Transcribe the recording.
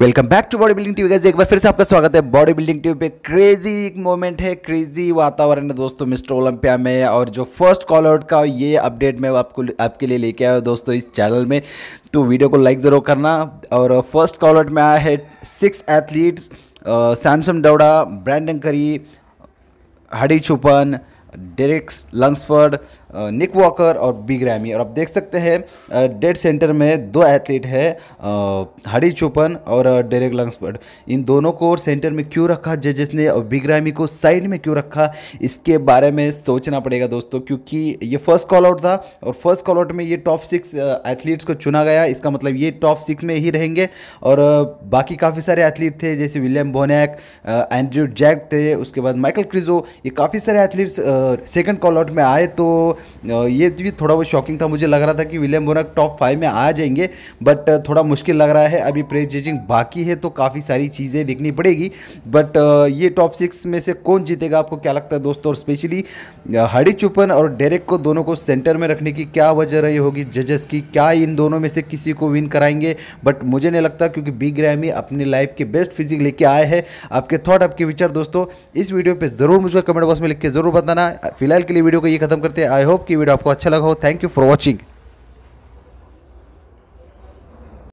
welcome back to body building TV एक बार फिर से आपका स्वागत है बॉडी बिल्डिंग टीवी पे क्रेजी एक मोमेंट है क्रेजी वातावरण है दोस्तों मिस्टर ओलंपिया में और जो फर्स्ट कॉल आउट का ये अपडेट मैं आपको आपके लिए लेके आया दोस्तों इस चैनल में तो वीडियो को लाइक ज़रूर करना और फर्स्ट कॉल आउट में आया है six athletes Samson Dauda Brandon Curry Hadi Choopan Derek Lunsford Nick Walker और बिग रैमी और आप देख सकते हैं डेड सेंटर में दो एथलीट है हरी चोपन और डेरेक लंग्सबर्ड इन दोनों को सेंटर में क्यों रखा जजेस ने और बिग रैमी को साइड में क्यों रखा इसके बारे में सोचना पड़ेगा दोस्तों क्योंकि ये फर्स्ट कॉल आउट था और फर्स्ट कॉल आउट में ये टॉप सिक्स एथलीट्स को चुना गया इसका मतलब ये टॉप सिक्स में ही रहेंगे और बाकी काफ़ी सारे एथलीट थे जैसे विलियम बोनैक एंड्रू जैक थे उसके बाद माइकल क्रिजो ये काफ़ी सारे एथलीट्स सेकेंड कॉल आउट में आए तो ये भी थोड़ा बहुत शॉकिंग था मुझे लग रहा था कि विलियम बोनक टॉप फाइव में आ जाएंगे बट थोड़ा मुश्किल लग रहा है अभी प्रेस जजिंग बाकी है तो काफ़ी सारी चीज़ें देखनी पड़ेगी बट ये टॉप सिक्स में से कौन जीतेगा आपको क्या लगता है दोस्तों और स्पेशली हरी चुपन और डेरेक को दोनों को सेंटर में रखने की क्या वजह रही होगी जजेस की क्या इन दोनों में से किसी को विन कराएंगे बट मुझे नहीं लगता क्योंकि बिग ग्रैमी अपनी लाइफ के बेस्ट फिजिक लेके आए हैं आपके थॉट आपके विचार दोस्तों इस वीडियो पर ज़रूर मुझको कमेंट बॉक्स में लिख के ज़रूर बताना फिलहाल के लिए वीडियो को ये खत्म करते हैं आई होप कि वीडियो आपको अच्छा लगा हो थैंक यू फॉर वॉचिंग